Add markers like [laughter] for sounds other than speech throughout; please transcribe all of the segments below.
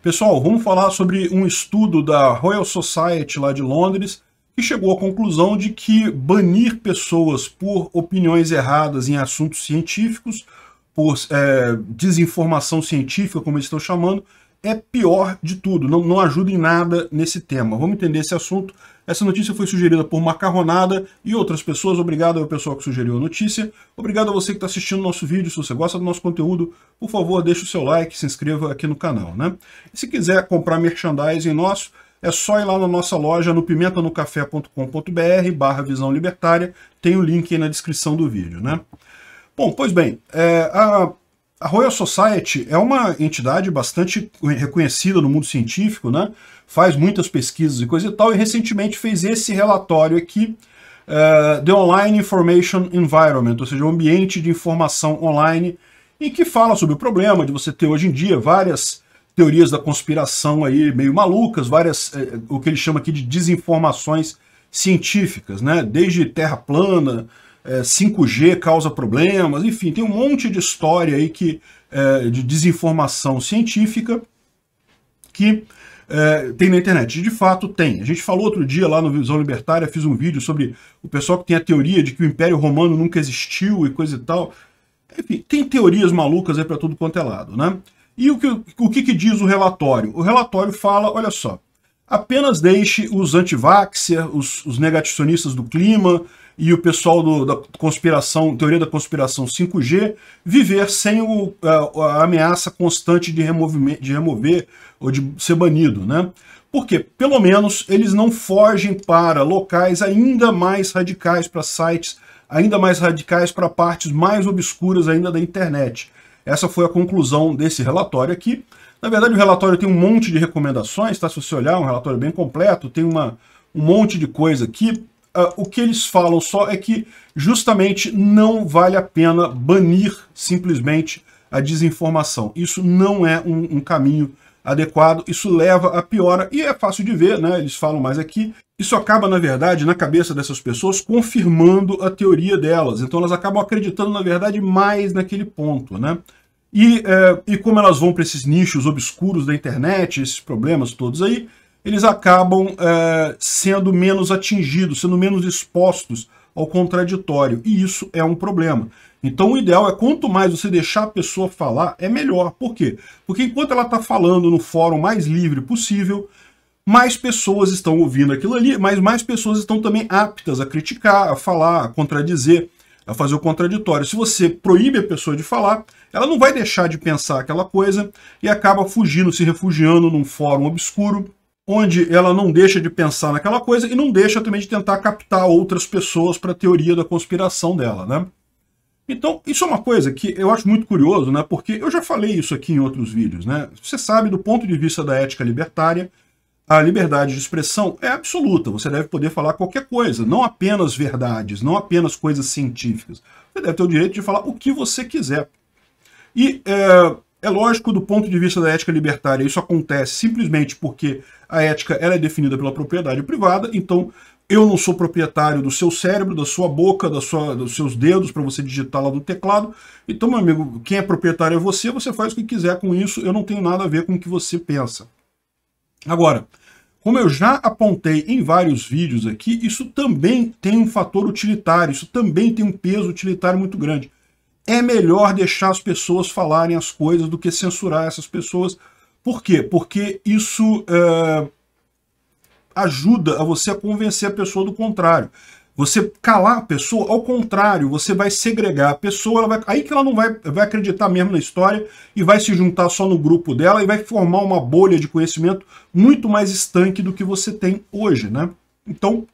Pessoal, vamos falar sobre um estudo da Royal Society lá de Londres que chegou à conclusão de que banir pessoas por opiniões erradas em assuntos científicos, por é, desinformação científica, como eles estão chamando, é pior de tudo, não, não ajuda em nada nesse tema. Vamos entender esse assunto. Essa notícia foi sugerida por Macarronada e outras pessoas. Obrigado ao pessoal que sugeriu a notícia. Obrigado a você que está assistindo nosso vídeo. Se você gosta do nosso conteúdo, por favor, deixe o seu like, se inscreva aqui no canal. Né? E se quiser comprar merchandising nosso, é só ir lá na nossa loja no pimentanocafé.com.br barra visão libertária. Tem o link aí na descrição do vídeo. Né? Bom, pois bem, é, a a Royal Society é uma entidade bastante reconhecida no mundo científico, né? faz muitas pesquisas e coisa e tal, e recentemente fez esse relatório aqui, uh, The Online Information Environment, ou seja, o um ambiente de informação online, em que fala sobre o problema de você ter hoje em dia várias teorias da conspiração aí meio malucas, várias, uh, o que ele chama aqui de desinformações científicas, né? desde terra plana, 5G é, causa problemas, enfim, tem um monte de história aí que, é, de desinformação científica que é, tem na internet. De fato, tem. A gente falou outro dia lá no Visão Libertária, fiz um vídeo sobre o pessoal que tem a teoria de que o Império Romano nunca existiu e coisa e tal. Enfim, tem teorias malucas aí para tudo quanto é lado, né? E o que, o que, que diz o relatório? O relatório fala, olha só, apenas deixe os antivaxer, os, os negacionistas do clima e o pessoal do, da conspiração, teoria da conspiração 5G, viver sem o, a, a, ameaça constante de, remover, de remover ou de ser banido, né? Porque, pelo menos, eles não fogem para locais ainda mais radicais, para sites ainda mais radicais, para partes mais obscuras ainda da internet. Essa foi a conclusão desse relatório aqui. Na verdade, o relatório tem um monte de recomendações, tá? Se você olhar, é um relatório bem completo, tem uma, um monte de coisa aqui. Uh, o que eles falam só é que justamente não vale a pena banir simplesmente a desinformação. Isso não é um, um caminho adequado, isso leva a piora, e é fácil de ver, né? eles falam mais aqui, isso acaba, na verdade, na cabeça dessas pessoas, confirmando a teoria delas. Então elas acabam acreditando, na verdade, mais naquele ponto. Né? E, é, e como elas vão para esses nichos obscuros da internet, esses problemas todos aí, eles acabam é, sendo menos atingidos, sendo menos expostos ao contraditório, e isso é um problema. Então o ideal é quanto mais você deixar a pessoa falar, é melhor. Por quê? Porque enquanto ela está falando no fórum mais livre possível, mais pessoas estão ouvindo aquilo ali, mas mais pessoas estão também aptas a criticar, a falar, a contradizer, a fazer o contraditório. Se você proíbe a pessoa de falar, ela não vai deixar de pensar aquela coisa e acaba fugindo, se refugiando num fórum obscuro, onde ela não deixa de pensar naquela coisa e não deixa também de tentar captar outras pessoas para a teoria da conspiração dela, né? Então, isso é uma coisa que eu acho muito curioso, né? Porque eu já falei isso aqui em outros vídeos, né? Você sabe, do ponto de vista da ética libertária, a liberdade de expressão é absoluta. Você deve poder falar qualquer coisa, não apenas verdades, não apenas coisas científicas. Você deve ter o direito de falar o que você quiser. E é, é lógico, do ponto de vista da ética libertária, isso acontece simplesmente porque a ética ela é definida pela propriedade privada, então eu não sou proprietário do seu cérebro, da sua boca, da sua, dos seus dedos para você digitar lá no teclado. Então, meu amigo, quem é proprietário é você, você faz o que quiser com isso, eu não tenho nada a ver com o que você pensa. Agora, como eu já apontei em vários vídeos aqui, isso também tem um fator utilitário, isso também tem um peso utilitário muito grande é melhor deixar as pessoas falarem as coisas do que censurar essas pessoas. Por quê? Porque isso é, ajuda a você a convencer a pessoa do contrário. Você calar a pessoa, ao contrário, você vai segregar a pessoa, vai, aí que ela não vai, vai acreditar mesmo na história e vai se juntar só no grupo dela e vai formar uma bolha de conhecimento muito mais estanque do que você tem hoje, né? Então,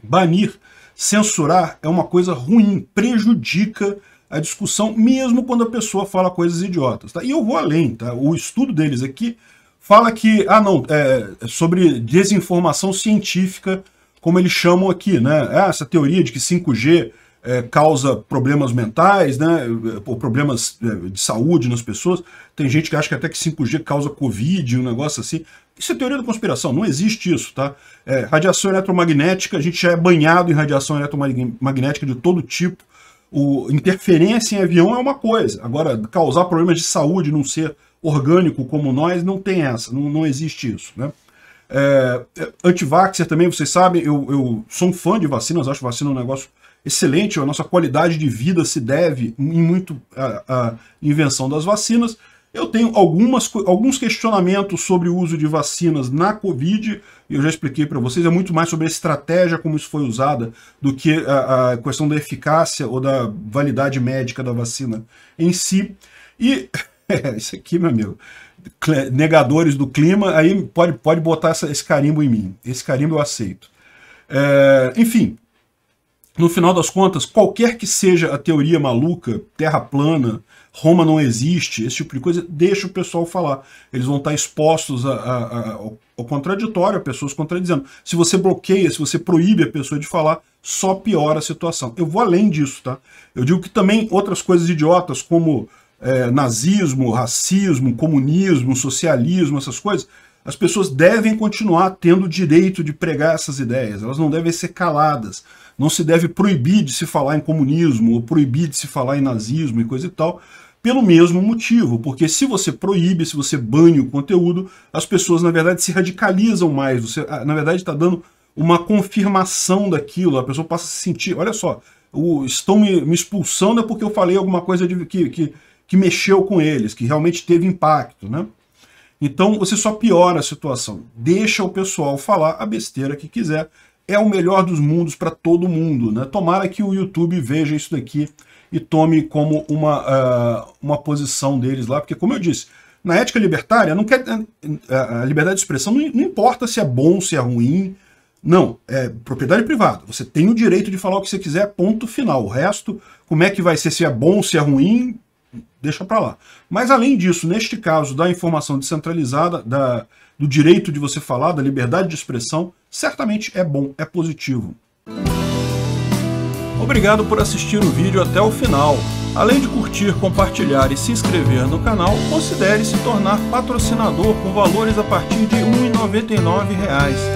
banir, censurar é uma coisa ruim, prejudica a discussão, mesmo quando a pessoa fala coisas idiotas. Tá? E eu vou além, tá? o estudo deles aqui fala que, ah não, é, é sobre desinformação científica, como eles chamam aqui, né? É essa teoria de que 5G é, causa problemas mentais, né? É, ou problemas de saúde nas pessoas. Tem gente que acha que até que 5G causa Covid, um negócio assim. Isso é teoria da conspiração, não existe isso, tá? É, radiação eletromagnética, a gente já é banhado em radiação eletromagnética de todo tipo. O, interferência em avião é uma coisa. Agora, causar problemas de saúde, não ser orgânico como nós, não tem essa, não, não existe isso, né? É, é, antivaxer também, vocês sabem, eu, eu sou um fã de vacinas, acho vacina um negócio excelente, a nossa qualidade de vida se deve em muito à invenção das vacinas, eu tenho algumas, alguns questionamentos sobre o uso de vacinas na Covid, e eu já expliquei para vocês, é muito mais sobre a estratégia, como isso foi usada, do que a, a questão da eficácia ou da validade médica da vacina em si. E [laughs] isso aqui, meu amigo, negadores do clima, aí pode, pode botar essa, esse carimbo em mim. Esse carimbo eu aceito. É, enfim, no final das contas, qualquer que seja a teoria maluca, terra plana, Roma não existe, esse tipo de coisa, deixa o pessoal falar. Eles vão estar expostos a, a, a, ao contraditório, a pessoas contradizendo. Se você bloqueia, se você proíbe a pessoa de falar, só piora a situação. Eu vou além disso, tá? Eu digo que também outras coisas idiotas, como é, nazismo, racismo, comunismo, socialismo, essas coisas, as pessoas devem continuar tendo o direito de pregar essas ideias, elas não devem ser caladas. Não se deve proibir de se falar em comunismo ou proibir de se falar em nazismo e coisa e tal, pelo mesmo motivo, porque se você proíbe, se você banha o conteúdo, as pessoas na verdade se radicalizam mais, você ah, na verdade está dando uma confirmação daquilo, a pessoa passa a se sentir, olha só, o, estão me, me, expulsando é porque eu falei alguma coisa de, que, que, que mexeu com eles, que realmente teve impacto, né? Então você só piora a situação. Deixa o pessoal falar a besteira que quiser é o melhor dos mundos para todo mundo. Né? Tomara que o YouTube veja isso daqui e tome como uma, uh, uma posição deles lá, porque como eu disse, na ética libertária, não quer, eh, eh, a liberdade de expressão não, não importa se é bom, se é ruim, não, é propriedade privada. Você tem o direito de falar o que você quiser, ponto final. O resto, como é que vai ser, se é bom, se é ruim, deixa para lá. Mas além disso, neste caso da informação descentralizada, da, do direito de você falar, da liberdade de expressão, certamente é bom, é positivo. Obrigado por assistir o vídeo até o final. Além de curtir, compartilhar e se inscrever no canal, considere se tornar patrocinador com valores a partir de R$ 1,99